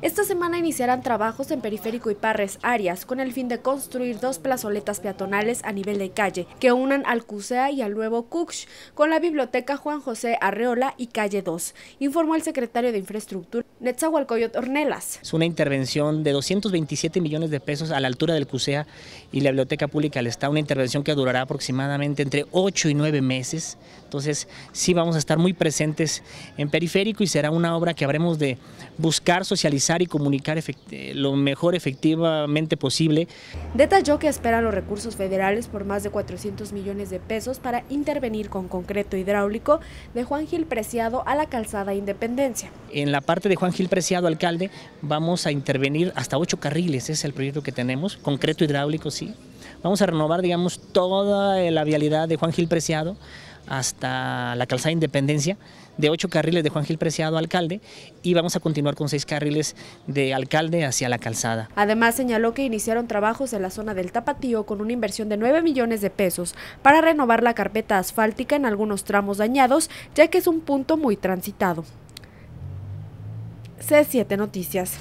Esta semana iniciarán trabajos en Periférico y Parres Arias con el fin de construir dos plazoletas peatonales a nivel de calle que unan al CUSEA y al nuevo CUCH con la Biblioteca Juan José Arreola y Calle 2, informó el secretario de Infraestructura Netzahualcoyot Ornelas. Es una intervención de 227 millones de pesos a la altura del CUSEA y la Biblioteca Pública del Estado, una intervención que durará aproximadamente entre 8 y 9 meses, entonces sí vamos a estar muy presentes en Periférico y será una obra que habremos de buscar, socializar y comunicar eh, lo mejor efectivamente posible. Detalló que esperan los recursos federales por más de 400 millones de pesos para intervenir con concreto hidráulico de Juan Gil Preciado a la calzada Independencia. En la parte de Juan Gil Preciado, alcalde, vamos a intervenir hasta ocho carriles, es el proyecto que tenemos, concreto hidráulico, sí. Vamos a renovar, digamos, toda la vialidad de Juan Gil Preciado hasta la calzada Independencia, de ocho carriles de Juan Gil Preciado, alcalde, y vamos a continuar con seis carriles de alcalde hacia la calzada. Además, señaló que iniciaron trabajos en la zona del Tapatío con una inversión de 9 millones de pesos para renovar la carpeta asfáltica en algunos tramos dañados, ya que es un punto muy transitado. C7 Noticias.